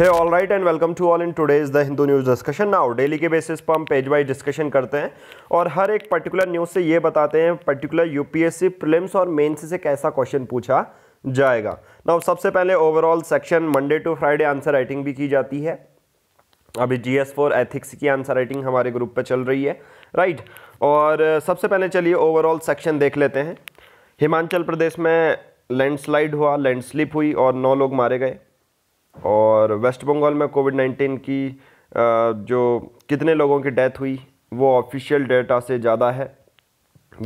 है all right and welcome to all in today's the Hindu news discussion now daily के basis पर हम page wise discussion करते हैं और हर एक पर्टिकुलर न्यूज़ से ये बताते हैं पर्टिकुलर यूपीएससी प्रीलिम्स और मेंस से कैसा क्वेश्चन पूछा जाएगा नाउ सबसे पहले overall section Monday to Friday answer writing भी की जाती है अभी जी एस फोर एथिक्स की आंसर राइटिंग हमारे ग्रुप पर चल रही है राइट और सबसे पहले चलिए ओवरऑल सेक्शन देख लेते हैं हिमाचल प्रदेश में लैंडस्लाइड हुआ लैंडस्लिप हुई और नौ लोग मारे गए और वेस्ट बंगाल में कोविड नाइन्टीन की जो कितने लोगों की डेथ हुई वो ऑफिशियल डेटा से ज़्यादा है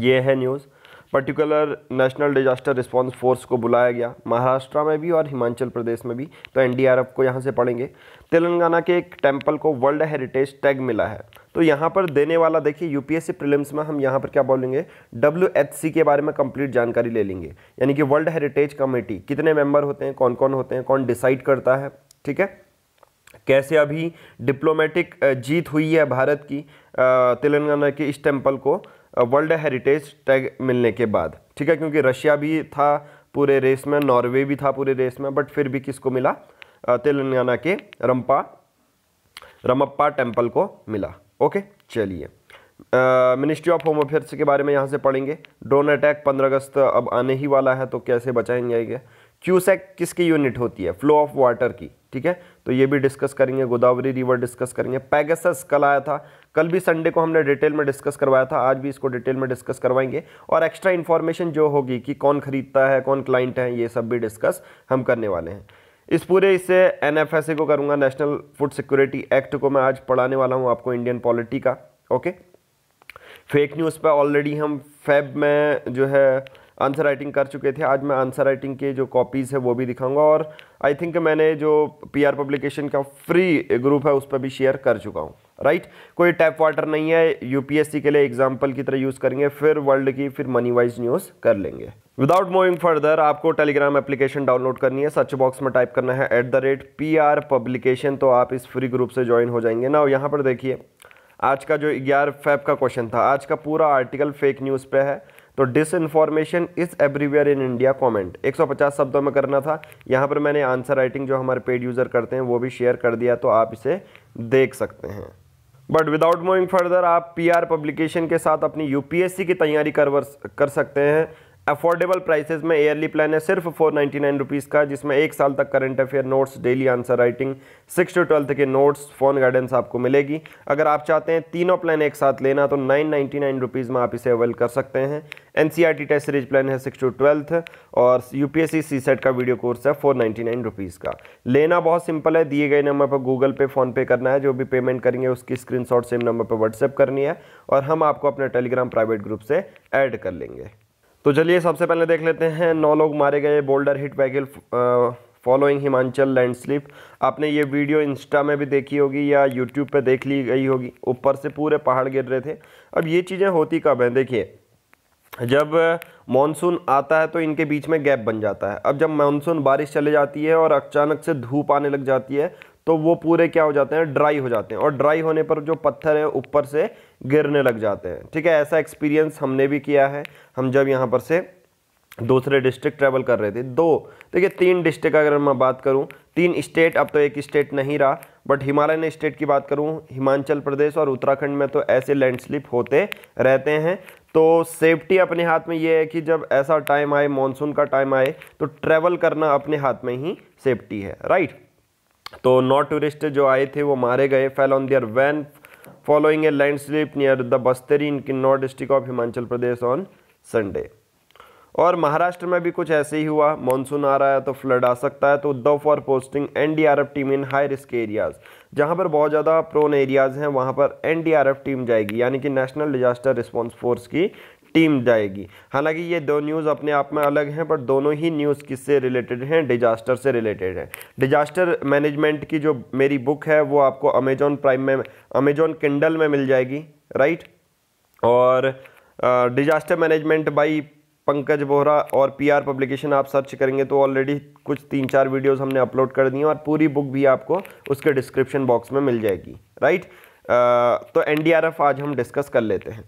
ये है news particular national disaster response force को बुलाया गया महाराष्ट्र में भी और हिमाचल प्रदेश में भी तो एनडीआरएफ को यहाँ से पढ़ेंगे तेलंगाना के एक टेम्पल को वर्ल्ड हेरिटेज टैग मिला है तो यहाँ पर देने वाला देखिए यूपीएससी प्रीलिम्स में हम यहाँ पर क्या बोलेंगे डब्ल्यू के बारे में कंप्लीट जानकारी ले लेंगे यानी कि वर्ल्ड हेरिटेज कमेटी कितने मेम्बर होते हैं कौन कौन होते हैं कौन डिसाइड करता है ठीक है कैसे अभी डिप्लोमेटिक जीत हुई है भारत की तेलंगाना के इस टेम्पल को वर्ल्ड हेरिटेज टैग मिलने के बाद ठीक है क्योंकि रशिया भी था पूरे रेस में नॉर्वे भी था पूरे रेस में बट फिर भी किसको मिला तेलंगाना के रंपा रमप्पा टेम्पल को मिला ओके चलिए मिनिस्ट्री ऑफ होम अफेयर्स के बारे में यहाँ से पढ़ेंगे ड्रोन अटैक 15 अगस्त अब आने ही वाला है तो कैसे बचाएंगे जाएंगे क्यूसेक किसकी यूनिट होती है फ्लो ऑफ वाटर की ठीक है तो ये भी डिस्कस करेंगे गोदावरी रिवर डिस्कस करेंगे कल आया था कल भी संडे को हमने डिटेल में डिस्कस करवाया था आज भी इसको डिटेल में डिस्कस करवाएंगे और एक्स्ट्रा इन्फॉर्मेशन जो होगी कि कौन खरीदता है कौन क्लाइंट है ये सब भी डिस्कस हम करने वाले हैं इस पूरे इससे एन को करूँगा नेशनल फूड सिक्योरिटी एक्ट को मैं आज पढ़ाने वाला हूँ आपको इंडियन पॉलिटी का ओके फेक न्यूज़ पर ऑलरेडी हम फैब में जो है आंसर राइटिंग कर चुके थे आज मैं आंसर राइटिंग के जो कॉपीज़ है वो भी दिखाऊंगा और आई थिंक मैंने जो पीआर पब्लिकेशन का फ्री ग्रुप है उस पर भी शेयर कर चुका हूँ राइट कोई टैप वाटर नहीं है यूपीएससी के लिए एग्जाम्पल की तरह यूज़ करेंगे फिर वर्ल्ड की फिर मनी वाइज न्यूज़ कर लेंगे विदाउट मूविंग फर्दर आपको टेलीग्राम एप्लीकेशन डाउनलोड करनी है सर्च बॉक्स में टाइप करना है at the rate P R publication तो आप इस फ्री ग्रुप से ज्वाइन हो जाएंगे ना यहाँ पर देखिए आज का जो ग्यारह फैब का क्वेश्चन था आज का पूरा आर्टिकल फेक न्यूज़ पे है तो disinformation is everywhere in India comment 150 शब्दों में करना था यहाँ पर मैंने आंसर राइटिंग जो हमारे पेड यूज़र करते हैं वो भी शेयर कर दिया तो आप इसे देख सकते हैं बट विदाउट मूविंग फर्दर आप पीआर पब्लिकेशन के साथ अपनी यूपीएससी की तैयारी कर कर सकते हैं अफोर्डेबल प्राइसेस में एयरली प्लान है सिर्फ फोर नाइन्टी नाइन रुपीज़ का जिसमें एक साल तक current affair notes daily answer writing six to twelfth के नोट्स फोन गाइडेंस आपको मिलेगी अगर आप चाहते हैं तीनों प्लान एक साथ लेना तो नाइन नाइन्टी नाइन रुपीज़ में आप इसे अवेल कर सकते हैं N C R T test series plan है सिक्स टू ट्वेल्थ और U P S C CSAT का वीडियो कोर्स है फोर नाइन्टी नाइन रुपीज़ का लेना बहुत सिंपल है दिए गए नंबर पर गूगल पे फ़ोनपे करना है जो भी पेमेंट करेंगे उसकी स्क्रीन शॉट सेम नंबर पर व्हाट्सएप करनी है और हम आपको अपने टेलीग्राम प्राइवेट ग्रुप से ऐड कर लेंगे तो चलिए सबसे पहले देख लेते हैं नौ लोग मारे गए boulder hit wagon following Himachal landslip आपने ये वीडियो इंस्टा में भी देखी होगी या यूट्यूब पे देख ली गई होगी ऊपर से पूरे पहाड़ गिर रहे थे अब ये चीज़ें होती कब हैं देखिए जब मानसून आता है तो इनके बीच में गैप बन जाता है अब जब मानसून बारिश चले जाती है और अचानक से धूप आने लग जाती है तो वो पूरे क्या हो जाते हैं ड्राई हो जाते हैं और ड्राई होने पर जो पत्थर हैं ऊपर से गिरने लग जाते हैं ठीक है ऐसा एक्सपीरियंस हमने भी किया है हम जब यहाँ पर से दूसरे डिस्ट्रिक्ट ट्रैवल कर रहे थे दो देखिए तीन डिस्ट्रिक्ट अगर मैं बात करूं तीन स्टेट अब तो एक स्टेट नहीं रहा बट हिमालयन स्टेट की बात करूं हिमाचल प्रदेश और उत्तराखंड में तो ऐसे लैंडस्लिप होते रहते हैं तो सेफ्टी अपने हाथ में ये है कि जब ऐसा टाइम आए मानसून का टाइम आए तो ट्रैवल करना अपने हाथ में ही सेफ्टी है राइट तो नौ टूरिस्ट जो आए थे वो मारे गए fell on their van following a landslip near the Bastari in Kinnaur district of Himachal Pradesh on Sunday और महाराष्ट्र में भी कुछ ऐसे ही हुआ मानसून आ रहा है तो फ्लड आ सकता है तो Uddhav for posting NDRF team in high risk areas जहाँ पर बहुत ज़्यादा प्रोन एरियाज़ हैं वहाँ पर एनडीआरएफ टीम जाएगी यानी कि नेशनल डिजास्टर रिस्पॉन्स फोर्स की टीम जाएगी हालांकि ये दो न्यूज़ अपने आप में अलग हैं पर दोनों ही न्यूज़ किससे रिलेटेड हैं डिजास्टर से रिलेटेड हैं डिजास्टर मैनेजमेंट की जो मेरी बुक है वो आपको अमेजोन प्राइम में अमेजोन किंडल में मिल जाएगी राइट और disaster management by Pankaj Bohra और पीआर पब्लिकेशन आप सर्च करेंगे तो ऑलरेडी कुछ तीन चार वीडियोस हमने अपलोड कर दी हैं और पूरी बुक भी आपको उसके डिस्क्रिप्शन बॉक्स में मिल जाएगी राइट आ, तो एनडीआरएफ आज हम डिस्कस कर लेते हैं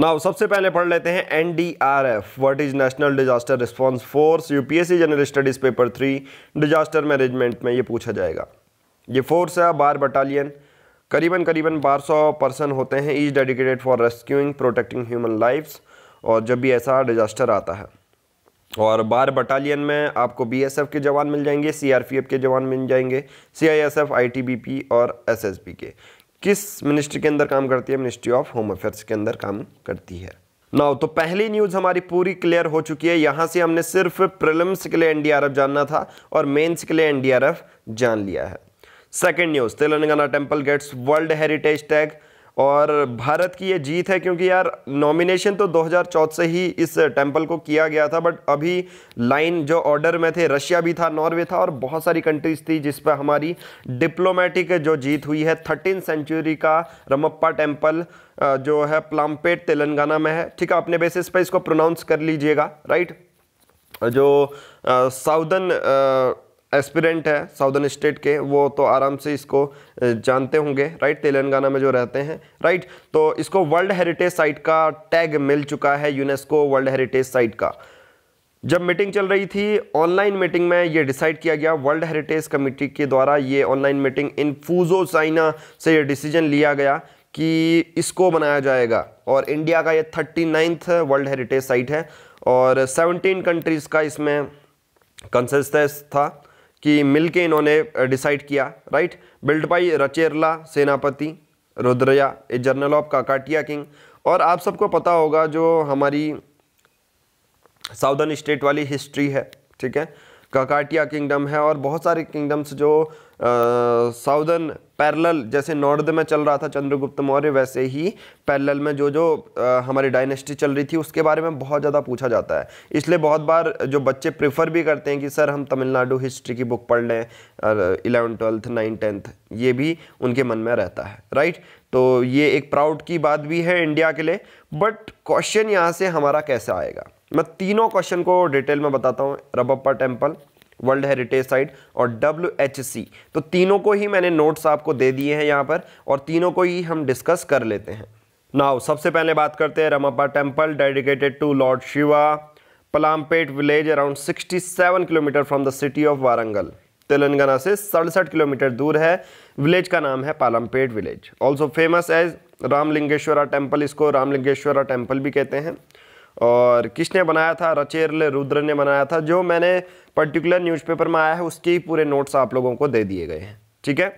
नाउ सबसे पहले पढ़ लेते हैं N D R F what is national disaster response force UPSC general studies paper three disaster management में ये पूछा जाएगा ये फोर्स है बार बटालियन करीबन करीबन 1200 पर्सन होते हैं is dedicated for rescuing protecting human lifes और जब भी ऐसा डिजास्टर आता है और बार बटालियन में आपको बीएसएफ के जवान मिल जाएंगे सीआरपीएफ के जवान मिल जाएंगे सीआईएसएफ आईटीबीपी और एसएसबी के किस मिनिस्ट्री के अंदर काम करती है मिनिस्ट्री ऑफ होम अफेयर्स के अंदर काम करती है नाउ तो पहली न्यूज़ हमारी पूरी क्लियर हो चुकी है यहां से हमने सिर्फ प्रिलिम्स के लिए एनडीआरएफ जानना था और मेंस के लिए एनडीआरएफ जान लिया है second news Telangana temple gets world heritage tag और भारत की ये जीत है क्योंकि यार नॉमिनेशन तो 2014 से ही इस टेम्पल को किया गया था बट अभी लाइन जो ऑर्डर में थे रशिया भी था नॉर्वे था और बहुत सारी कंट्रीज थी जिस पर हमारी डिप्लोमेटिक जो जीत हुई है थर्टीन सेंचुरी का रमप्पा टेम्पल जो है प्लामपेट तेलंगाना में है ठीक है अपने बेसिस पर इसको प्रोनाउंस कर लीजिएगा राइट जो साउदन एस्पिरेंट है साउदर्न स्टेट के वो तो आराम से इसको जानते होंगे राइट तेलंगाना में जो रहते हैं राइट तो इसको वर्ल्ड हेरिटेज साइट का टैग मिल चुका है यूनेस्को वर्ल्ड हेरिटेज साइट का जब मीटिंग चल रही थी ऑनलाइन मीटिंग में ये डिसाइड किया गया वर्ल्ड हेरिटेज कमेटी के द्वारा ये online meeting in Fuzhou China से ये डिसीजन लिया गया कि इसको बनाया जाएगा और इंडिया का ये thirty ninth world heritage site है और सेवनटीन कंट्रीज़ का इसमें कंसेंसस था कि मिलके इन्होंने डिसाइड किया right build by Recherla Senapati Rudraya a general of Kakatiya king और आप सबको पता होगा जो हमारी साउदर्न स्टेट वाली हिस्ट्री है ठीक है काकाटिया किंगडम है और बहुत सारे किंगडम्स जो साउदर्न पैरेलल जैसे नॉर्थ में चल रहा था चंद्रगुप्त मौर्य वैसे ही पैरेलल में जो जो आ, हमारी डायनेस्टी चल रही थी उसके बारे में बहुत ज़्यादा पूछा जाता है इसलिए बहुत बार जो बच्चे प्रेफर भी करते हैं कि सर हम तमिलनाडु हिस्ट्री की बुक पढ़ लें इलेवन ट्वेल्थ नाइन टेंथ ये भी उनके मन में रहता है राइट तो ये एक प्राउड की बात भी है इंडिया के लिए बट क्वेश्चन यहाँ से हमारा कैसा आएगा मैं तीनों क्वेश्चन को डिटेल में बताता हूँ Ramappa temple world heritage site और डब्ल्यू एच सी तो तीनों को ही मैंने नोट्स आपको दे दिए हैं यहाँ पर और तीनों को ही हम डिस्कस कर लेते हैं नाउ सबसे पहले बात करते हैं Ramappa temple dedicated to lord Shiva Palampet village around 67 kilometre from the city of Warangal Telangana से सड़सठ किलोमीटर दूर है विलेज का नाम है Palampet village also famous as Ramalingeswara temple इसको रामलिंगेश्वरा टेम्पल भी कहते हैं और किसने बनाया था रचेरले रुद्र ने बनाया था जो मैंने पर्टिकुलर न्यूज़पेपर में आया है उसके ही पूरे नोट्स आप लोगों को दे दिए गए हैं ठीक है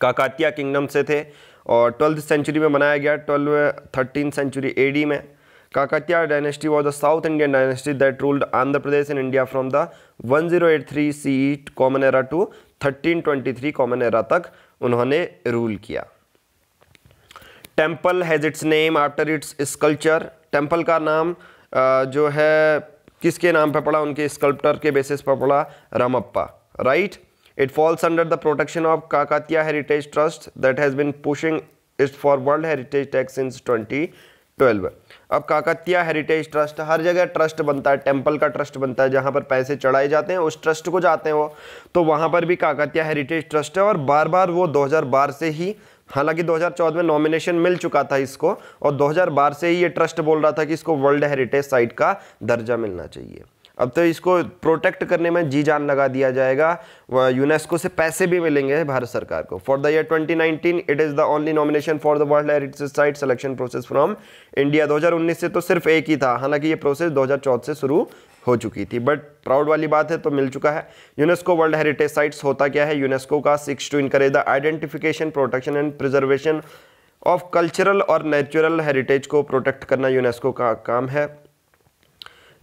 काकातिया किंगडम से थे और ट्वेल्थ सेंचुरी में बनाया गया ट्वेल्व थर्टीन सेंचुरी ए में Kakatiya dynasty was a South Indian dynasty that ruled Andhra Pradesh in India from the 1083 CE common era to thirteen three common era तक उन्होंने रूल किया temple has its name after its sculpture temple का नाम जो है किसके नाम पर पड़ा उनके स्कल्प्टर के बेसिस पर पड़ा Ramappa right it falls under the protection of Kakatiya heritage trust that has been pushing it for world heritage tags since twenty twelve अब काकतिया हेरिटेज ट्रस्ट हर जगह ट्रस्ट बनता है टेम्पल का ट्रस्ट बनता है जहाँ पर पैसे चढ़ाए जाते हैं उस ट्रस्ट को जाते हैं वो तो वहाँ पर भी काकतिया हेरिटेज ट्रस्ट है और बार बार वो दो से ही हालांकि 2014 में नॉमिनेशन मिल चुका था इसको और 2012 से ही ये ट्रस्ट बोल रहा था कि इसको वर्ल्ड हेरिटेज साइट का दर्जा मिलना चाहिए अब तो इसको प्रोटेक्ट करने में जी जान लगा दिया जाएगा यूनेस्को से पैसे भी मिलेंगे भारत सरकार को for the year 2019 it is the only nomination for the world heritage site selection process from India 2019 से तो सिर्फ एक ही था हालांकि ये प्रोसेस 2014 से शुरू हो चुकी थी बट प्राउड वाली बात है तो मिल चुका है यूनेस्को वर्ल्ड हेरिटेज साइट्स होता क्या है यूनेस्को का seeks to encourage the identification protection and preservation of cultural और नेचुरल हेरिटेज को प्रोटेक्ट करना यूनेस्को का काम है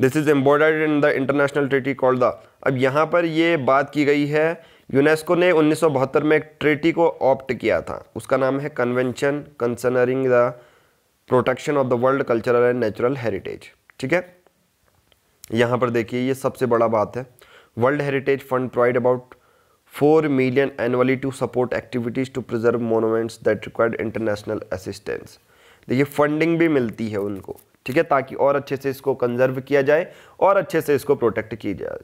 this is embodied in the international treaty called the अब यहाँ पर ये बात की गई है यूनेस्को ने उन्नीस में एक ट्रिटी को ऑप्ट किया था उसका नाम है convention concerning the protection of the world cultural and natural heritage ठीक है यहाँ पर देखिए ये सबसे बड़ा बात है world heritage fund provide about four million annually to support activities to preserve monuments that required international assistance देखिए फंडिंग भी मिलती है उनको ठीक है ताकि और अच्छे से इसको कंजर्व किया जाए और अच्छे से इसको प्रोटेक्ट किया जाए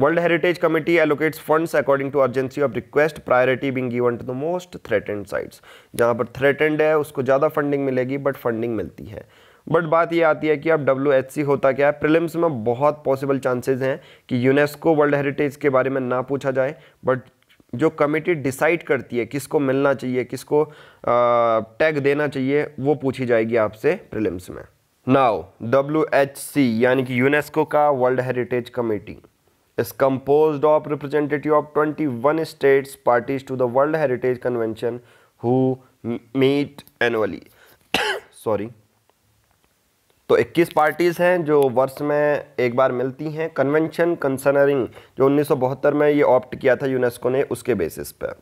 world heritage committee allocates funds according to urgency of request priority being given to the most threatened sites जहाँ पर थ्रेटेंड है उसको ज़्यादा फंडिंग मिलेगी बट फंडिंग मिलती है बट बात ये आती है कि अब डब्ल्यू होता क्या है प्रिलिम्स में बहुत पॉसिबल चांसेस हैं कि यूनेस्को वर्ल्ड हेरिटेज के बारे में ना पूछा जाए बट जो कमेटी डिसाइड करती है किसको मिलना चाहिए किसको टैग देना चाहिए वो पूछी जाएगी आपसे प्रिलिम्स में नाउ डब्ल्यू एच सी यानी कि यूनेस्को का world heritage committee is composed of representative of twenty one states parties to the world heritage convention who meet annually sorry तो 21 पार्टीज़ हैं जो वर्ष में एक बार मिलती हैं कन्वेंशन कंसर्नरिंग जो उन्नीस में ये ऑप्ट किया था यूनेस्को ने उसके बेसिस पर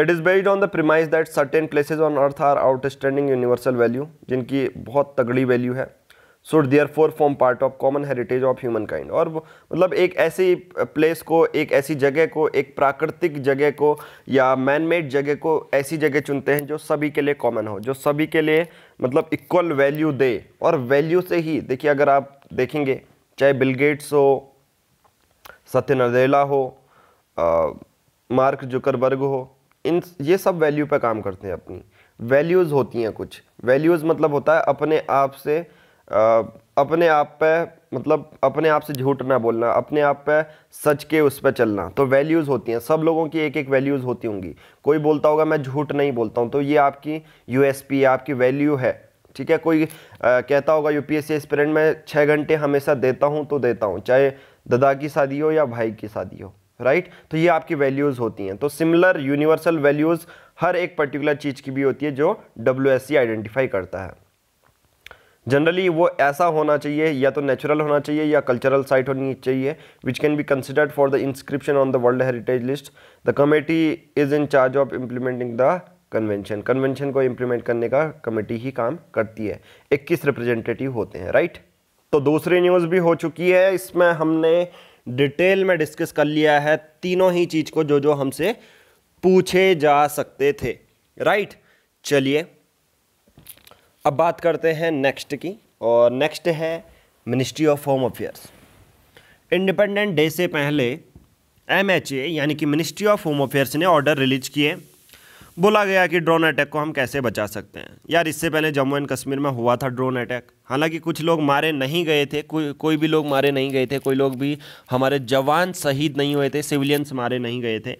it is based on the premise that certain places on earth are outstanding universal value जिनकी बहुत तगड़ी वैल्यू है should therefore form part of common heritage of humankind और मतलब एक ऐसी प्लेस को एक ऐसी जगह को एक प्राकृतिक जगह को या मैन मेड जगह को ऐसी जगह चुनते हैं जो सभी के लिए कॉमन हो जो सभी के लिए मतलब इक्वल वैल्यू दे और वैल्यू से ही देखिए अगर आप देखेंगे चाहे बिलगेट्स हो सत्य नदेला हो आ, मार्क जुकरबर्ग हो इन ये सब वैल्यू पर काम करते हैं अपनी वैल्यूज़ होती हैं कुछ वैल्यूज़ मतलब होता है अपने आप से अपने आप पे मतलब अपने आप से झूठ ना बोलना अपने आप पे सच के उस पर चलना तो वैल्यूज़ होती हैं सब लोगों की एक एक वैल्यूज़ होती होंगी कोई बोलता होगा मैं झूठ नहीं बोलता हूँ तो ये आपकी एस पी आपकी वैल्यू है ठीक है कोई आ, कहता होगा सी एस्पिरेंट मैं छः घंटे हमेशा देता हूँ तो देता हूँ चाहे दादा की शादी हो या भाई की शादी हो राइट तो ये आपकी वैल्यूज़ होती हैं तो सिमिलर यूनिवर्सल वैल्यूज़ हर एक पर्टिकुलर चीज़ की भी होती है जो डब्ल्यू आइडेंटिफाई करता है जनरली वो ऐसा होना चाहिए या तो नेचुरल होना चाहिए या कल्चरल साइट होनी चाहिए which can be considered for the inscription on the world heritage list the committee is in charge of implementing the convention convention को इम्प्लीमेंट करने का कमेटी ही काम करती है इक्कीस रिप्रेजेंटेटिव होते हैं राइट तो दूसरी न्यूज़ भी हो चुकी है इसमें हमने डिटेल में डिस्कस कर लिया है तीनों ही चीज़ को जो जो हमसे पूछे जा सकते थे राइट चलिए अब बात करते हैं नेक्स्ट की और नेक्स्ट है ministry of home affairs independent day से पहले एम यानी कि मिनिस्ट्री ऑफ होम अफेयर्स ने ऑर्डर रिलीज किए बोला गया कि ड्रोन अटैक को हम कैसे बचा सकते हैं यार इससे पहले जम्मू एंड कश्मीर में हुआ था ड्रोन अटैक हालांकि कुछ लोग मारे नहीं गए थे कोई कोई भी लोग मारे नहीं गए थे कोई लोग भी हमारे जवान शहीद नहीं हुए थे सिविलियंस मारे नहीं गए थे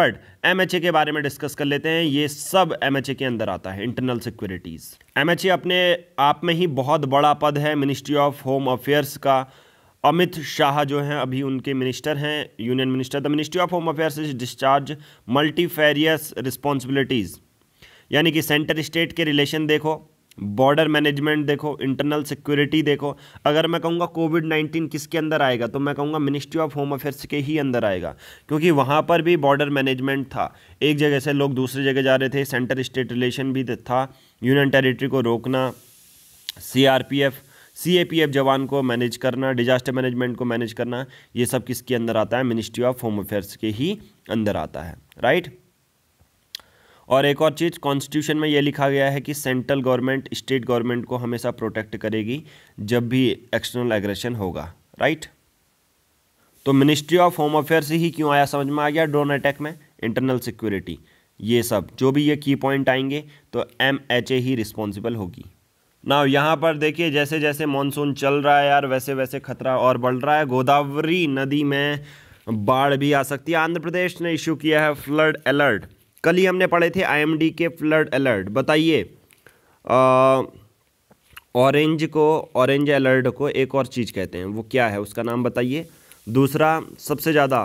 बट एम के बारे में डिस्कस कर लेते हैं ये सब एम के अंदर आता है इंटरनल सिक्योरिटीज़ एम अपने आप में ही बहुत बड़ा पद है मिनिस्ट्री ऑफ होम अफेयर्स का अमित शाह जो हैं अभी उनके मिनिस्टर हैं union minister the ministry of home affairs is discharge multifarious responsibilities यानी कि सेंटर स्टेट के रिलेशन देखो बॉर्डर मैनेजमेंट देखो इंटरनल सिक्योरिटी देखो अगर मैं कहूँगा कोविड नाइन्टीन किसके अंदर आएगा तो मैं कहूँगा मिनिस्ट्री ऑफ होम अफेयर्स के ही अंदर आएगा क्योंकि वहाँ पर भी बॉर्डर मैनेजमेंट था एक जगह से लोग दूसरी जगह जा रहे थे सेंटर स्टेट रिलेशन भी था यूनियन टेरिटरी को रोकना सीआरपीएफ सीएपीएफ जवान को मैनेज करना डिजास्टर मैनेजमेंट को मैनेज करना ये सब किसके अंदर आता है मिनिस्ट्री ऑफ होम अफेयर्स के ही अंदर आता है राइट और एक और चीज़ कॉन्स्टिट्यूशन में ये लिखा गया है कि सेंट्रल गवर्नमेंट स्टेट गवर्नमेंट को हमेशा प्रोटेक्ट करेगी जब भी एक्सटर्नल एग्रेशन होगा राइट तो मिनिस्ट्री ऑफ होम अफेयर्स ही क्यों आया समझ में आ गया ड्रोन अटैक में इंटरनल सिक्योरिटी ये सब जो भी ये की पॉइंट आएंगे तो एम एच ए ही रिस्पॉन्सिबल होगी ना यहाँ पर देखिए जैसे जैसे मानसून चल रहा है यार वैसे वैसे खतरा और बढ़ रहा है गोदावरी नदी में बाढ़ भी आ सकती है आंध्र प्रदेश ने इशू किया है फ्लड अलर्ट कल ही हमने पढ़े थे आईएमडी के फ्लड अलर्ट बताइए ऑरेंज को ऑरेंज अलर्ट को एक और चीज़ कहते हैं वो क्या है उसका नाम बताइए दूसरा सबसे ज़्यादा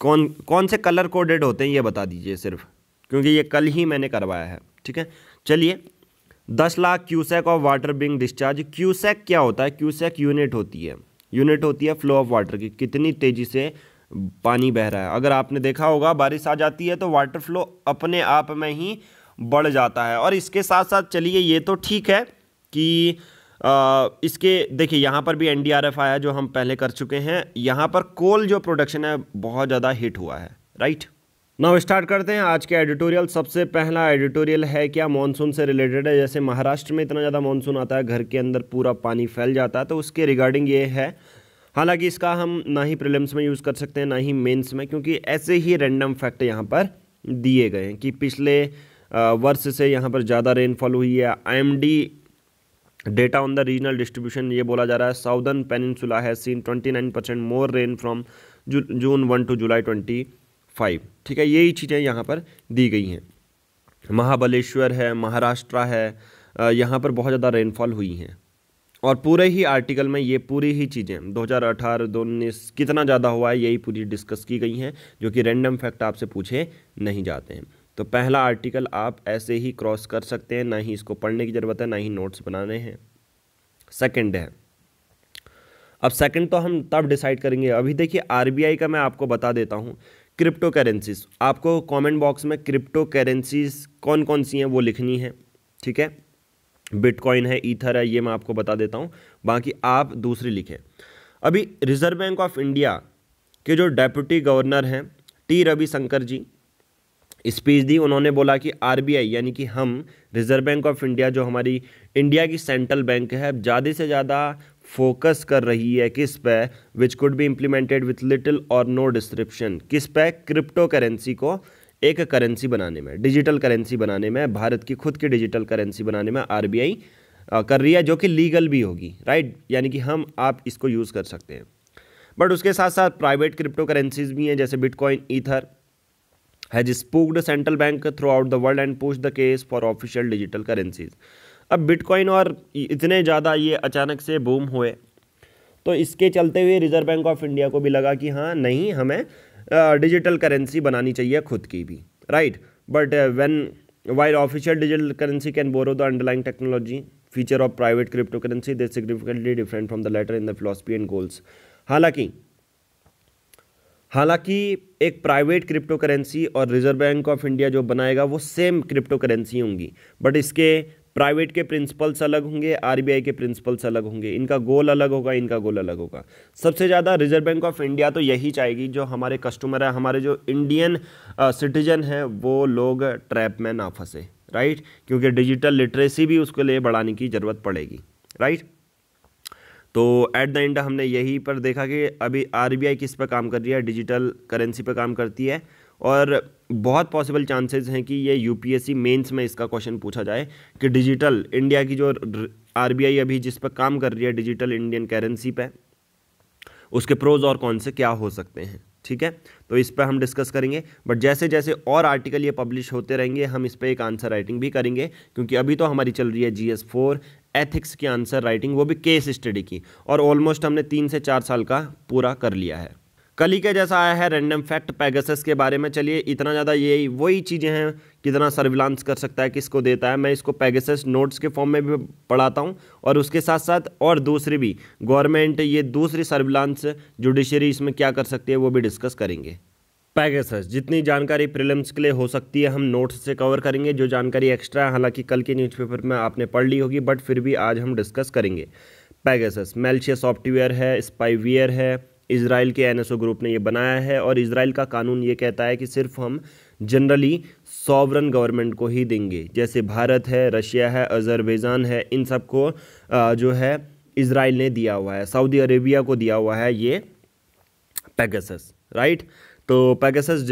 कौन कौन से कलर कोडेड होते हैं ये बता दीजिए सिर्फ क्योंकि ये कल ही मैंने करवाया है ठीक है चलिए दस lakh cusec of water being discharge cusec क्या होता है क्यूसेक यूनिट होती है यूनिट होती है फ्लो ऑफ वाटर की कितनी तेज़ी से पानी बह रहा है अगर आपने देखा होगा बारिश आ जाती है तो वाटर फ्लो अपने आप में ही बढ़ जाता है और इसके साथ साथ चलिए ये तो ठीक है कि आ, इसके देखिए यहाँ पर भी एनडीआरएफ आया जो हम पहले कर चुके हैं यहाँ पर कोल जो प्रोडक्शन है बहुत ज़्यादा हिट हुआ है राइट नाउ स्टार्ट करते हैं आज के एडिटोरियल सबसे पहला एडिटोरियल है क्या मॉनसून से रिलेटेड है जैसे महाराष्ट्र में इतना ज़्यादा मॉनसून आता है घर के अंदर पूरा पानी फैल जाता है तो उसके रिगार्डिंग ये है हालांकि इसका हम ना ही प्रिलिम्स में यूज़ कर सकते हैं ना ही मेंस में क्योंकि ऐसे ही रेंडम फैक्ट यहाँ पर दिए गए हैं कि पिछले वर्ष से यहाँ पर ज़्यादा रेनफॉल हुई है I data on the regional distribution ये बोला जा रहा है साउदर्न पेनिनसुला है seen twenty percent more rain from June one to July twenty five ठीक है यही चीज़ें यहाँ पर दी गई हैं महाबलेश्वर है महाराष्ट्र है यहाँ पर बहुत ज़्यादा रेनफॉल हुई हैं और पूरे ही आर्टिकल में ये पूरी ही चीज़ें 2018 2019 कितना ज़्यादा हुआ है यही पूरी डिस्कस की गई हैं जो कि रैंडम फैक्ट आपसे पूछे नहीं जाते हैं तो पहला आर्टिकल आप ऐसे ही क्रॉस कर सकते हैं ना ही इसको पढ़ने की ज़रूरत है ना ही नोट्स बनाने हैं सेकंड है अब सेकंड तो हम तब डिसाइड करेंगे अभी देखिए आरबीआई का मैं आपको बता देता हूँ क्रिप्टो करेंसीज आपको कमेंट बॉक्स में क्रिप्टो करेंसीज कौन कौन सी हैं वो लिखनी है ठीक है बिटकॉइन है ईथर है ये मैं आपको बता देता हूँ बाकी आप दूसरी लिखें अभी रिजर्व बैंक ऑफ इंडिया के जो डेप्यूटी गवर्नर हैं टी रविशंकर जी स्पीच दी उन्होंने बोला कि आरबीआई यानी कि हम रिजर्व बैंक ऑफ इंडिया जो हमारी इंडिया की सेंट्रल बैंक है ज़्यादा से ज़्यादा फोकस कर रही है किस पे which could be implemented with little or no description किस पे क्रिप्टो करेंसी को एक करेंसी बनाने में डिजिटल करेंसी बनाने में भारत की खुद की डिजिटल करेंसी बनाने में आरबीआई कर रही है जो कि लीगल भी होगी राइट यानी कि हम आप इसको यूज़ कर सकते हैं बट उसके साथ साथ प्राइवेट क्रिप्टो करेंसीज भी हैं जैसे bitcoin ether has spooked central bank throughout the world and push the case for official digital currencies अब बिटकॉइन और इतने ज़्यादा ये अचानक से बूम हुए तो इसके चलते हुए रिज़र्व बैंक ऑफ इंडिया को भी लगा कि हाँ नहीं हमें डिजिटल करेंसी बनानी चाहिए खुद की भी right but when while official digital currency can borrow the underline technology feature of private cryptocurrency this significantly different from the latter in the philosophy and goals हालांकि हालांकि एक प्राइवेट क्रिप्टो करेंसी और reserve bank of India जो बनाएगा वो same cryptocurrency होंगी but इसके private के प्रिंसिपल्स अलग होंगे आरबीआई के प्रिंसिपल्स अलग होंगे इनका गोल अलग होगा इनका गोल अलग होगा सबसे ज़्यादा रिजर्व बैंक ऑफ इंडिया तो यही चाहेगी जो हमारे कस्टमर है हमारे जो इंडियन सिटीजन हैं वो लोग ट्रैप में ना फंसे राइट क्योंकि डिजिटल लिटरेसी भी उसके लिए बढ़ाने की ज़रूरत पड़ेगी राइट तो एट द एंड हमने यही पर देखा कि अभी आरबीआई किस पर काम कर रही है डिजिटल करेंसी पर काम करती है और बहुत पॉसिबल चांसेस हैं कि ये यूपीएससी मेंस में इसका क्वेश्चन पूछा जाए कि डिजिटल इंडिया की जो आरबीआई अभी जिस पर काम कर रही है डिजिटल इंडियन करेंसी पे उसके प्रोज और कौन से क्या हो सकते हैं ठीक है तो इस पर हम डिस्कस करेंगे बट जैसे जैसे और आर्टिकल ये पब्लिश होते रहेंगे हम इस पर एक आंसर राइटिंग भी करेंगे क्योंकि अभी तो हमारी चल रही है जी एस फोर एथिक्स की आंसर राइटिंग वो भी केस स्टडी की और ऑलमोस्ट हमने तीन से चार साल का पूरा कर लिया है कल ही के जैसा आया है रैंडम फैक्ट पैगसेस के बारे में चलिए इतना ज़्यादा यही वही चीज़ें हैं कितना सर्विलांस कर सकता है किसको देता है मैं इसको पैगसेस नोट्स के फॉर्म में भी पढ़ाता हूँ और उसके साथ साथ और दूसरी भी गवर्नमेंट ये दूसरी सर्विलांस जुडिशरी इसमें क्या कर सकती है वो भी डिस्कस करेंगे पैगसस जितनी जानकारी प्रिलिम्स के लिए हो सकती है हम नोट्स से कवर करेंगे जो जानकारी एक्स्ट्रा है हालांकि कल के न्यूज़पेपर में आपने पढ़ ली होगी बट फिर भी आज हम डिस्कस करेंगे पैगसस मेल्शियस सॉफ्टवेयर है स्पाईवेयर है इसराइल के एन ग्रुप ने ये बनाया है और इसराइल का कानून ये कहता है कि सिर्फ हम जनरली सॉवरन गवर्नमेंट को ही देंगे जैसे भारत है रशिया है अजरबैजान है इन सबको जो है इसराइल ने दिया हुआ है सऊदी अरेबिया को दिया हुआ है ये पैगसस राइट तो पैगसस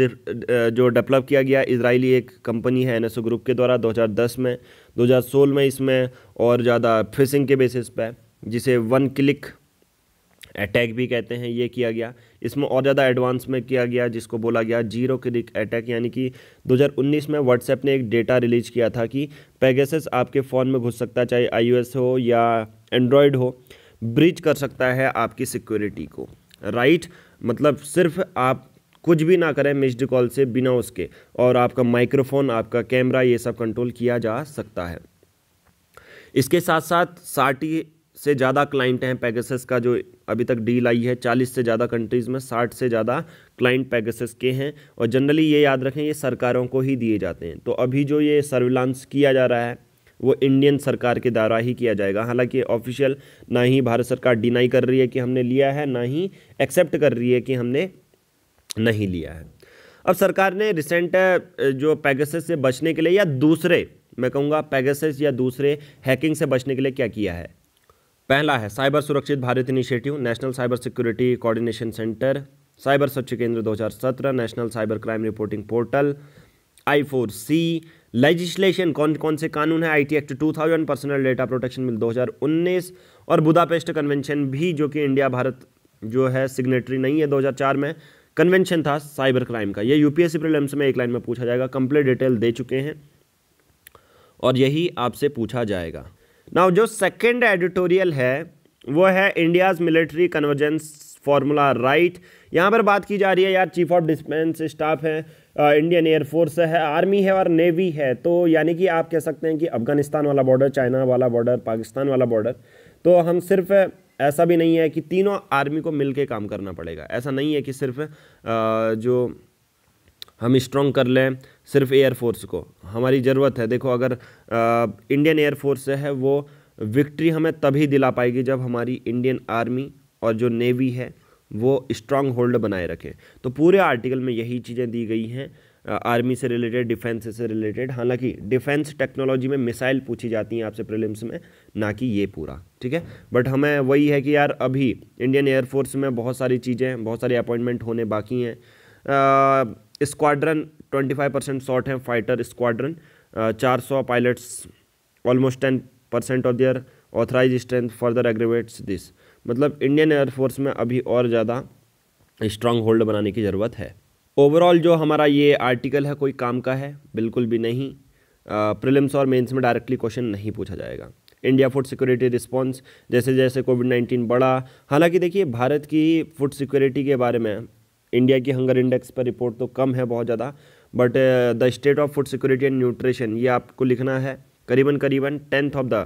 जो डेवलप किया गया इसराइली एक कंपनी है एन ग्रुप के द्वारा 2010 में 2016 में इसमें और ज़्यादा फिशिंग के बेसिस पे जिसे वन क्लिक अटैक भी कहते हैं ये किया गया इसमें और ज़्यादा एडवांस में किया गया जिसको बोला गया जीरो क्लिक अटैक यानी कि 2019 में व्हाट्सएप ने एक डेटा रिलीज किया था कि पैगेस आपके फ़ोन में घुस सकता है चाहे आई हो या एंड्रॉयड हो ब्रीच कर सकता है आपकी सिक्योरिटी को राइट मतलब सिर्फ आप कुछ भी ना करें मिस्ड कॉल से बिना उसके और आपका माइक्रोफोन आपका कैमरा ये सब कंट्रोल किया जा सकता है इसके साथ साथ साटी से ज़्यादा क्लाइंट हैं पैगसेस का जो अभी तक डील आई है चालीस से ज़्यादा कंट्रीज़ में साठ से ज़्यादा क्लाइंट पैगसेस के हैं और जनरली ये याद रखें ये सरकारों को ही दिए जाते हैं तो अभी जो ये सर्विलांस किया जा रहा है वो इंडियन सरकार के द्वारा ही किया जाएगा हालांकि ऑफिशियल ना ही भारत सरकार डिनाई कर रही है कि हमने लिया है ना ही एक्सेप्ट कर रही है कि हमने नहीं लिया है अब सरकार ने रिसेंट जो पैगसेस से बचने के लिए या दूसरे मैं कहूँगा पैगसेस या दूसरे हैकिंग से बचने के लिए क्या किया है पहला है cyber Surakshit Bharat initiative national cyber security coordination centre cyber Swachh Kendra 2017 national cyber crime reporting portal I four C legislation कौन कौन से कानून है I T act 2000 personal data protection bill 2019 और बुदापेस्ट कन्वेंशन भी जो कि इंडिया भारत जो है सिग्नेटरी नहीं है 2004 में कन्वेंशन था साइबर क्राइम का ये यूपीएससी प्रीलिम्स में एक लाइन में पूछा जाएगा कंप्लीट डिटेल दे चुके हैं और यही आपसे पूछा जाएगा नाउ जो सेकेंड एडिटोरियल है वो है India's military convergence formula right यहाँ पर बात की जा रही है यार चीफ ऑफ डिफेंस स्टाफ है इंडियन एयरफोर्स है आर्मी है और नेवी है तो यानी कि आप कह सकते हैं कि अफगानिस्तान वाला बॉर्डर चाइना वाला बॉर्डर पाकिस्तान वाला बॉर्डर तो हम सिर्फ ऐसा भी नहीं है कि तीनों आर्मी को मिलकर काम करना पड़ेगा ऐसा नहीं है कि सिर्फ जो हम स्ट्रॉन्ग कर लें सिर्फ एयरफोर्स को हमारी ज़रूरत है देखो अगर इंडियन एयरफोर्स है वो विक्ट्री हमें तभी दिला पाएगी जब हमारी इंडियन आर्मी और जो नेवी है वो स्ट्रांग होल्ड बनाए रखें तो पूरे आर्टिकल में यही चीज़ें दी गई हैं आर्मी से रिलेटेड डिफेंस से रिलेटेड हालांकि डिफेंस टेक्नोलॉजी में मिसाइल पूछी जाती हैं आपसे प्रिलिम्स में ना कि ये पूरा ठीक है बट हमें वही है कि यार अभी इंडियन एयरफोर्स में बहुत सारी चीज़ें बहुत सारी अपॉइंटमेंट होने बाकी हैं squadron twenty five percent short हैं फाइटर स्क्वाड्रन चार सौ pilots almost ten percent of their authorise strength further aggravates this मतलब इंडियन एयरफोर्स में अभी और ज़्यादा स्ट्रांग होल्ड बनाने की ज़रूरत है ओवरऑल जो हमारा ये आर्टिकल है कोई काम का है बिल्कुल भी नहीं प्रिलिम्स और मेंस में डायरेक्टली क्वेश्चन नहीं पूछा जाएगा इंडिया फूड सिक्योरिटी रिस्पॉन्स जैसे जैसे कोविड नाइन्टीन बढ़ा हालांकि देखिए भारत की फूड सिक्योरिटी के बारे में इंडिया की हंगर इंडेक्स पर रिपोर्ट तो कम है बहुत ज़्यादा but the state of food security and nutrition ये आपको लिखना है करीबन करीबन tenth of the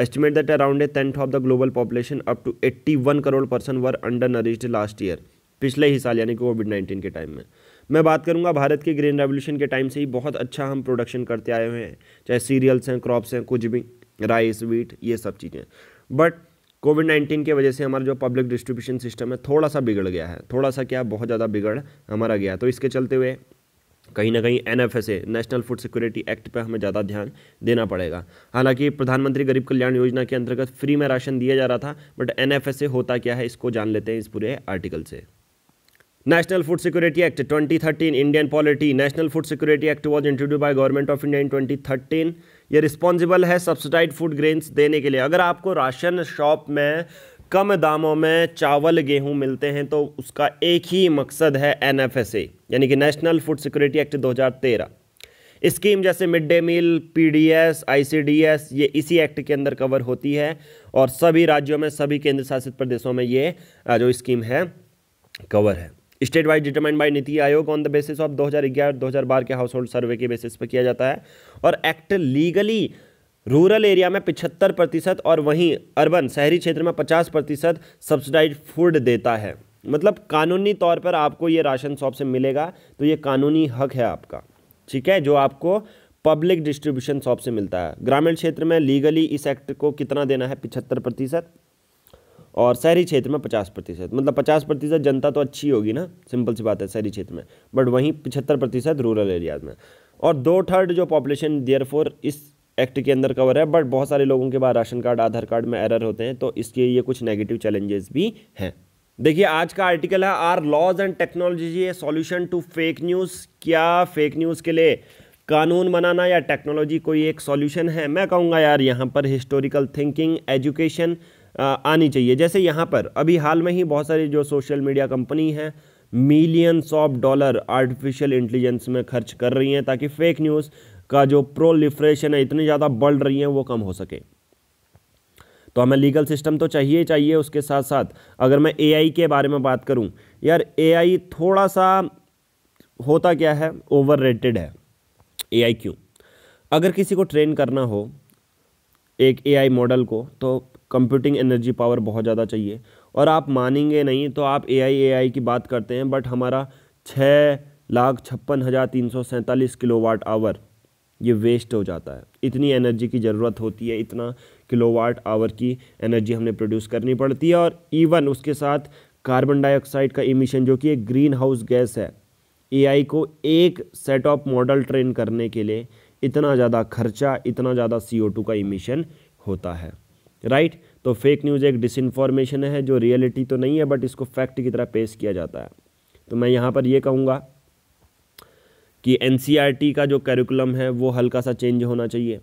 estimate that around a tenth of the global population up to one crore person were undernourished last year पिछले ही साल यानी कि कोविड नाइन्टीन के टाइम में मैं बात करूंगा भारत के ग्रीन रेवोल्यूशन के टाइम से ही बहुत अच्छा हम प्रोडक्शन करते आए हुए हैं चाहे सीरियल्स हैं क्रॉप्स हैं कुछ भी राइस वीट ये सब चीज़ें बट कोविड नाइन्टीन की वजह से हमारा जो पब्लिक डिस्ट्रीब्यूशन सिस्टम है थोड़ा सा बिगड़ गया है थोड़ा सा क्या बहुत ज़्यादा बिगड़ हमारा गया तो इसके चलते हुए कहीं ना कहीं N F S A national food security act पर हमें ज़्यादा ध्यान देना पड़ेगा हालांकि प्रधानमंत्री गरीब कल्याण योजना के अंतर्गत फ्री में राशन दिया जा रहा था बट एन होता क्या है इसको जान लेते हैं इस पूरे आर्टिकल से national food security act 2013 Indian Polity National Food Security Act was introduced by Government of India in 2013 ये रिस्पॉन्सिबल है सब्सिडाइड फूड ग्रेन्स देने के लिए अगर आपको राशन शॉप में कम दामों में चावल गेहूं मिलते हैं तो उसका एक ही मकसद है एन यानी कि national food security act 2013 scheme जैसे mid day meal PDS ICDS ये इसी एक्ट के अंदर कवर होती है और सभी राज्यों में सभी केंद्र शासित प्रदेशों में ये जो स्कीम है कवर है स्टेट वाइज डिटरमाइंड बाय नीति आयोग ऑन द बेसिस ऑफ 2011-2012 के हाउस होल्ड सर्वे के बेसिस पर किया जाता है और एक्ट लीगली रूरल एरिया में पिछहत्तर प्रतिशत और वहीं अर्बन शहरी क्षेत्र में पचास प्रतिशत सब्सिडाइज फूड देता है मतलब कानूनी तौर पर आपको ये राशन शॉप से मिलेगा तो ये कानूनी हक है आपका ठीक है जो आपको पब्लिक डिस्ट्रीब्यूशन शॉप से मिलता है ग्रामीण क्षेत्र में लीगली इस एक्ट को कितना देना है पिछहत्तर प्रतिशत और शहरी क्षेत्र में पचास प्रतिशत मतलब पचास प्रतिशत जनता तो अच्छी होगी ना सिंपल सी बात है शहरी क्षेत्र में बट वहीं पिछहत्तर प्रतिशत रूरल एरियाज में और दो थर्ड जो पॉपुलेशन देयर इस एक्ट के अंदर कवर है बट बहुत सारे लोगों के पास राशन कार्ड आधार कार्ड में एरर होते हैं तो इसके ये कुछ नेगेटिव चैलेंजेस भी हैं देखिए आज का आर्टिकल है are laws and technology a solution to fake news क्या फेक न्यूज़ के लिए कानून बनाना या टेक्नोलॉजी कोई एक सॉल्यूशन है मैं कहूँगा यार यहाँ पर हिस्टोरिकल थिंकिंग एजुकेशन आनी चाहिए जैसे यहाँ पर अभी हाल में ही बहुत सारी जो सोशल मीडिया कंपनी हैं millions of dollar artificial intelligence में खर्च कर रही हैं ताकि फेक न्यूज़ का जो प्रोलिफ्रेशन है इतनी ज़्यादा बढ़ रही है वो कम हो सके तो हमें लीगल सिस्टम तो चाहिए ही चाहिए उसके साथ साथ अगर मैं एआई के बारे में बात करूं यार एआई थोड़ा सा होता क्या है ओवर रेटेड है एआई क्यों अगर किसी को ट्रेन करना हो एक एआई मॉडल को तो कंप्यूटिंग एनर्जी पावर बहुत ज़्यादा चाहिए और आप मानेंगे नहीं तो आप एआई एआई की बात करते हैं बट हमारा छः लाख छप्पन हज़ार तीन सौ सैंतालीस किलोवाट आवर ये वेस्ट हो जाता है इतनी एनर्जी की ज़रूरत होती है इतना किलोवाट आवर की एनर्जी हमने प्रोड्यूस करनी पड़ती है और इवन उसके साथ कार्बन डाइऑक्साइड का इमिशन जो कि एक ग्रीन हाउस गैस है एआई को एक सेट ऑफ मॉडल ट्रेन करने के लिए इतना ज़्यादा खर्चा इतना ज़्यादा सी का इमिशन होता है राइट right? तो फेक न्यूज़ एक डिसइंफॉर्मेशन है जो रियलिटी तो नहीं है बट इसको फैक्ट की तरह पेश किया जाता है तो मैं यहाँ पर ये कहूँगा कि एन e का जो करिकुलम है वो हल्का सा चेंज होना चाहिए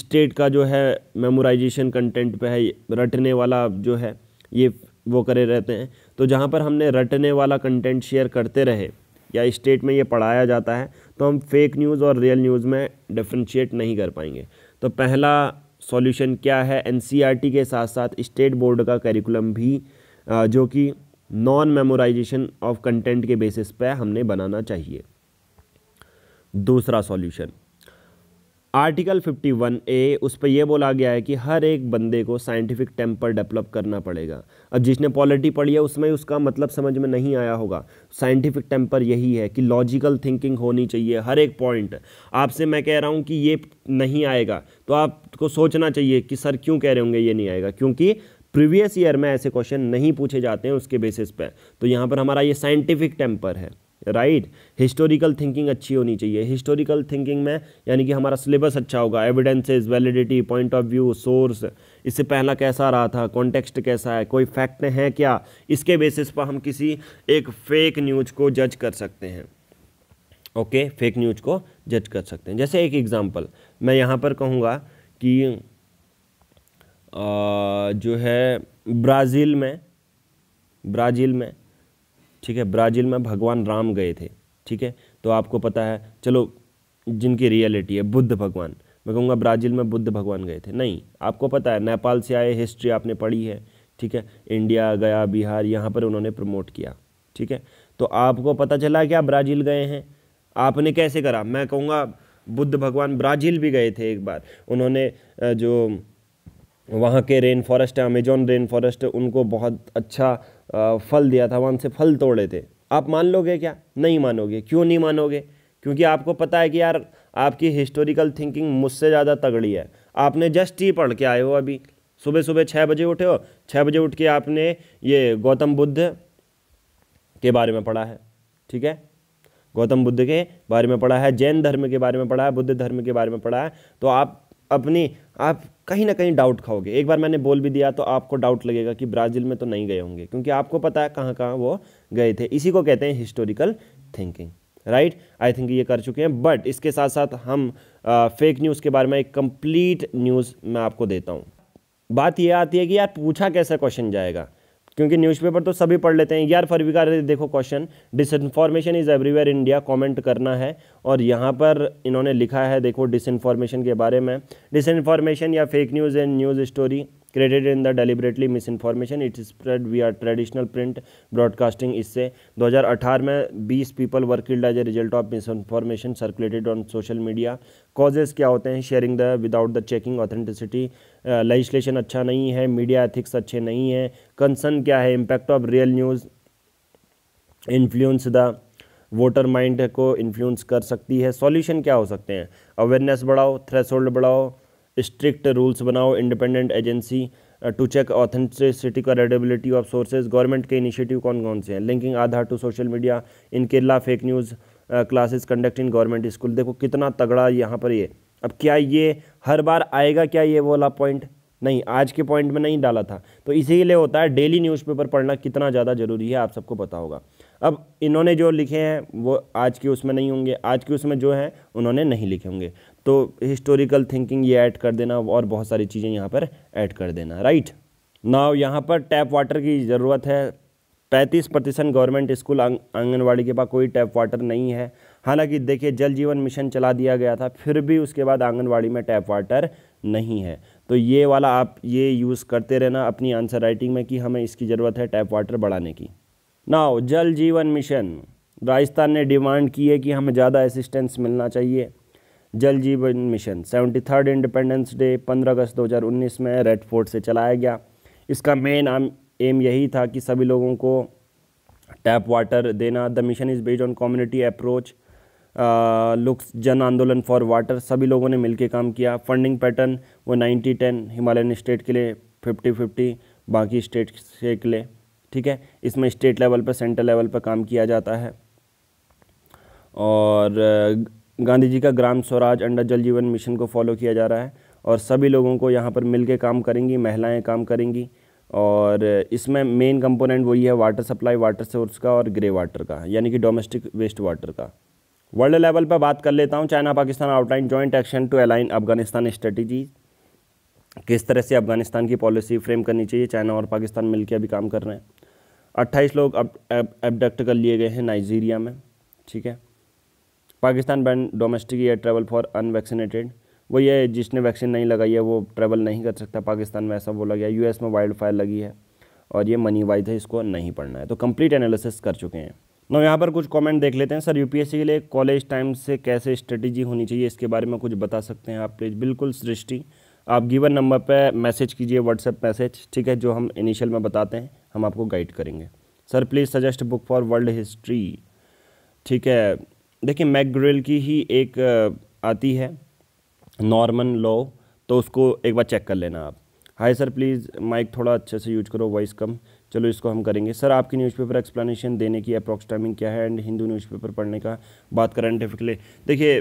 स्टेट का जो है मेमोराइजेशन कंटेंट पे है रटने वाला जो है ये वो करे रहते हैं तो जहाँ पर हमने रटने वाला कंटेंट शेयर करते रहे या स्टेट में ये पढ़ाया जाता है तो हम फेक न्यूज़ और रियल न्यूज़ में डिफ्रेंशिएट नहीं कर पाएंगे तो पहला सॉल्यूशन क्या है एन e के साथ साथ स्टेट बोर्ड का करिकुलम भी जो कि नॉन मेमोराइजेशन ऑफ कंटेंट के बेसिस पे हमने बनाना चाहिए दूसरा सॉल्यूशन आर्टिकल 51 ए उस पर यह बोला गया है कि हर एक बंदे को साइंटिफिक टेम्पर डेवलप करना पड़ेगा अब जिसने पॉलिटी पढ़ी है उसमें उसका मतलब समझ में नहीं आया होगा साइंटिफिक टेम्पर यही है कि लॉजिकल थिंकिंग होनी चाहिए हर एक पॉइंट आपसे मैं कह रहा हूँ कि ये नहीं आएगा तो आपको सोचना चाहिए कि सर क्यों कह रहे होंगे ये नहीं आएगा क्योंकि प्रीवियस ईयर में ऐसे क्वेश्चन नहीं पूछे जाते हैं उसके बेसिस पर तो यहाँ पर हमारा ये साइंटिफिक टेम्पर है राइट हिस्टोरिकल थिंकिंग अच्छी होनी चाहिए हिस्टोरिकल थिंकिंग में यानी कि हमारा सिलेबस अच्छा होगा evidences validity point of view source इससे पहला कैसा रहा था कॉन्टेक्स्ट कैसा है कोई फैक्ट है क्या इसके बेसिस पर हम किसी एक फेक न्यूज को जज कर सकते हैं ओके फेक न्यूज को जज कर सकते हैं जैसे एक एग्जाम्पल मैं यहाँ पर कहूँगा कि आ, जो है ब्राज़ील में ब्राज़ील में ठीक है ब्राज़ील में भगवान राम गए थे ठीक है तो आपको पता है चलो जिनकी रियलिटी है बुद्ध भगवान मैं कहूँगा ब्राज़ील में बुद्ध भगवान गए थे नहीं आपको पता है नेपाल से आए हिस्ट्री आपने पढ़ी है ठीक है इंडिया गया बिहार यहाँ पर उन्होंने प्रमोट किया ठीक है तो आपको पता चला कि आप ब्राज़ील गए हैं आपने कैसे करा मैं कहूँगा बुद्ध भगवान ब्राज़ील भी गए थे एक बार उन्होंने जो वहाँ के रेन फॉरेस्ट है अमेजॉन रेन फॉरेस्ट उनको बहुत अच्छा फल दिया था वहाँ से फल तोड़े थे आप मान लोगे क्या नहीं मानोगे क्यों नहीं मानोगे क्योंकि आपको पता है कि यार आपकी हिस्टोरिकल थिंकिंग मुझसे ज़्यादा तगड़ी है आपने जस्ट ही पढ़ के आए हो अभी सुबह सुबह छः बजे उठे हो छः बजे उठ के आपने ये गौतम बुद्ध के बारे में पढ़ा है ठीक है गौतम बुद्ध के बारे में पढ़ा है जैन धर्म के बारे में पढ़ा है बुद्ध धर्म के बारे में पढ़ा है तो आप अपनी आप कहीं ना कहीं डाउट खाओगे एक बार मैंने बोल भी दिया तो आपको डाउट लगेगा कि ब्राज़ील में तो नहीं गए होंगे क्योंकि आपको पता है कहाँ कहाँ वो गए थे इसी को कहते हैं historical thinking right I think ये कर चुके हैं बट इसके साथ साथ हम फेक न्यूज़ के बारे में एक कंप्लीट न्यूज़ मैं आपको देता हूँ बात यह आती है कि यार पूछा कैसा क्वेश्चन जाएगा क्योंकि न्यूज़पेपर तो सभी पढ़ लेते हैं यार फरवी का देखो question information is everywhere India comment करना है और यहाँ पर इन्होंने लिखा है देखो इन्फॉर्मेशन के बारे में डिसइंफॉर्मेशन या fake news and news story credit in the deliberately misinformation it spread we are traditional print broadcasting इससे 2018 में 20 people were killed as a result of misinformation circulated on social media causes क्या होते हैं sharing the without the checking authenticity legislation अच्छा नहीं है media ethics अच्छे नहीं है कंसर्न क्या है impact of real news influence the voter mind को इन्फ्लुएंस कर सकती है सॉल्यूशन क्या हो सकते हैं अवेयरनेस बढ़ाओ थ्रेसोल्ड बढ़ाओ स्ट्रिक्ट रूल्स बनाओ independent agency to check authenticity credibility of sources government के इनिशिएटिव कौन कौन से हैं linking Aadhaar to social media in Kerala fake news classes conduct in government school देखो कितना तगड़ा यहाँ पर ये अब क्या ये हर बार आएगा क्या ये वाला पॉइंट नहीं आज के पॉइंट में नहीं डाला था तो इसीलिए होता है डेली न्यूज़पेपर पढ़ना कितना ज़्यादा ज़रूरी है आप सबको पता होगा अब इन्होंने जो लिखे हैं वो आज के उसमें नहीं होंगे आज के उसमें जो हैं उन्होंने नहीं लिखे होंगे तो हिस्टोरिकल थिंकिंग ये ऐड कर देना और बहुत सारी चीज़ें यहाँ पर ऐड कर देना राइट नाव यहाँ पर टैप वाटर की ज़रूरत है पैंतीस प्रतिशत गवर्नमेंट स्कूल आंगनवाड़ी के पास कोई टैप वाटर नहीं है हालांकि देखिए जल जीवन मिशन चला दिया गया था फिर भी उसके बाद आंगनवाड़ी में टैप वाटर नहीं है तो ये वाला आप ये यूज़ करते रहना अपनी आंसर राइटिंग में कि हमें इसकी ज़रूरत है टैप वाटर बढ़ाने की नाव जल जीवन मिशन राजस्थान ने डिमांड की है कि हमें ज़्यादा असिस्टेंस मिलना चाहिए Jal Jeevan mission seventy third independence day पंद्रह अगस्त 2019 में रेड फोर्ट से चलाया गया इसका मेन आम एम यही था कि सभी लोगों को टैप वाटर देना the mission is based on community approach looks jan andolan for water सभी लोगों ने मिलकर काम किया फंडिंग पैटर्न वो नाइन्टी टेन हिमालयन स्टेट के लिए फिफ्टी फिफ्टी बाकी स्टेट से के लिए ठीक है इसमें स्टेट लेवल पर सेंट्रल लेवल पर काम किया जाता है और गांधी जी का ग्राम स्वराज अंडर जल जीवन मिशन को फॉलो किया जा रहा है और सभी लोगों को यहाँ पर मिल के काम करेंगी महिलाएँ काम करेंगी और इसमें मेन कंपोनेंट वही है वाटर सप्लाई वाटर सोर्स का और ग्रे वाटर का यानी कि डोमेस्टिक वेस्ट वाटर का वर्ल्ड लेवल पर बात कर लेता हूँ China Pakistan outline joint action to align Afghanistan strategy किस तरह से अफगानिस्तान की पॉलिसी फ्रेम करनी चाहिए चाइना और पाकिस्तान मिलकर अभी काम कर रहे हैं अट्ठाईस लोग अब एबडक्ट कर लिए गए हैं नाइजीरिया में ठीक है पाकिस्तान बैन डोमेस्टिक या ट्रैवल फॉर अनवैक्सीनेटेड वो ये जिसने वैक्सीन नहीं लगाई है वो ट्रैवल नहीं कर सकता पाकिस्तान में ऐसा बोला गया यूएस में वाइल्ड फायर लगी है और ये मनी वाइज है इसको नहीं पढ़ना है तो कंप्लीट एनालिसिस कर चुके हैं नो यहाँ पर कुछ कमेंट देख लेते हैं सर यूपीएससी के लिए कॉलेज टाइम से कैसे स्ट्रेटेजी होनी चाहिए इसके बारे में कुछ बता सकते हैं आप प्लीज़ बिल्कुल सृष्टि आप गिवन नंबर पर मैसेज कीजिए व्हाट्सएप मैसेज ठीक है जो हम इनिशियल में बताते हैं हम आपको गाइड करेंगे sir please suggest book for world history ठीक है देखिए मैकग्रिल की ही एक आती है नॉर्मन लॉ तो उसको एक बार चेक कर लेना आप हाय सर प्लीज़ माइक थोड़ा अच्छे से यूज करो वॉइस कम चलो इसको हम करेंगे सर आपकी न्यूज़पेपर एक्सप्लेनेशन देने की अप्रॉक्स टाइमिंग क्या है एंड हिंदू न्यूज़पेपर पढ़ने का बात करें अफेयर देखिए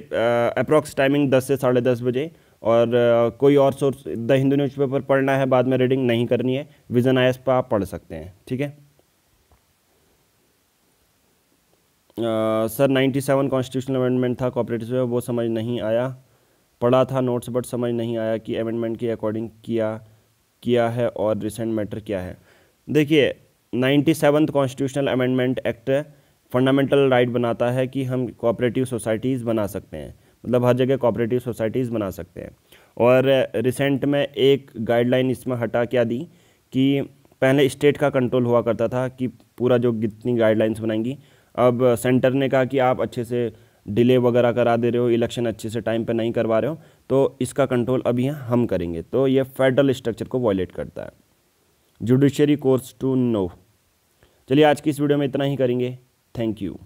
अप्रॉक्स टाइमिंग दस से साढ़े दस बजे और आ, कोई और सोर्स द हिंदू न्यूज़पेपर पढ़ना है बाद में रीडिंग नहीं करनी है विजन आई एस पर आप पढ़ सकते हैं ठीक है सर 97 कॉन्स्टिट्यूशनल अमेंडमेंट था कॉपरेटिव वो समझ नहीं आया पढ़ा था नोट्स बट समझ नहीं आया कि अमेंडमेंट के अकॉर्डिंग किया किया है और रिसेंट मैटर क्या है देखिए ninety seventh constitutional amendment act fundamental right बनाता है कि हम कोऑपरेटिव सोसाइटीज़ बना सकते हैं मतलब हर जगह कोऑपरेटिव सोसाइटीज़ बना सकते हैं और रिसेंट में एक गाइडलाइन इसमें हटा क्या दी कि पहले स्टेट का कंट्रोल हुआ करता था कि पूरा जो जितनी गाइडलाइंस बनाएंगी अब सेंटर ने कहा कि आप अच्छे से डिले वगैरह करा दे रहे हो इलेक्शन अच्छे से टाइम पे नहीं करवा रहे हो तो इसका कंट्रोल अभी हम करेंगे तो ये फेडरल स्ट्रक्चर को वॉयलेट करता है जुडिशरी कोर्स टू नो चलिए आज की इस वीडियो में इतना ही करेंगे थैंक यू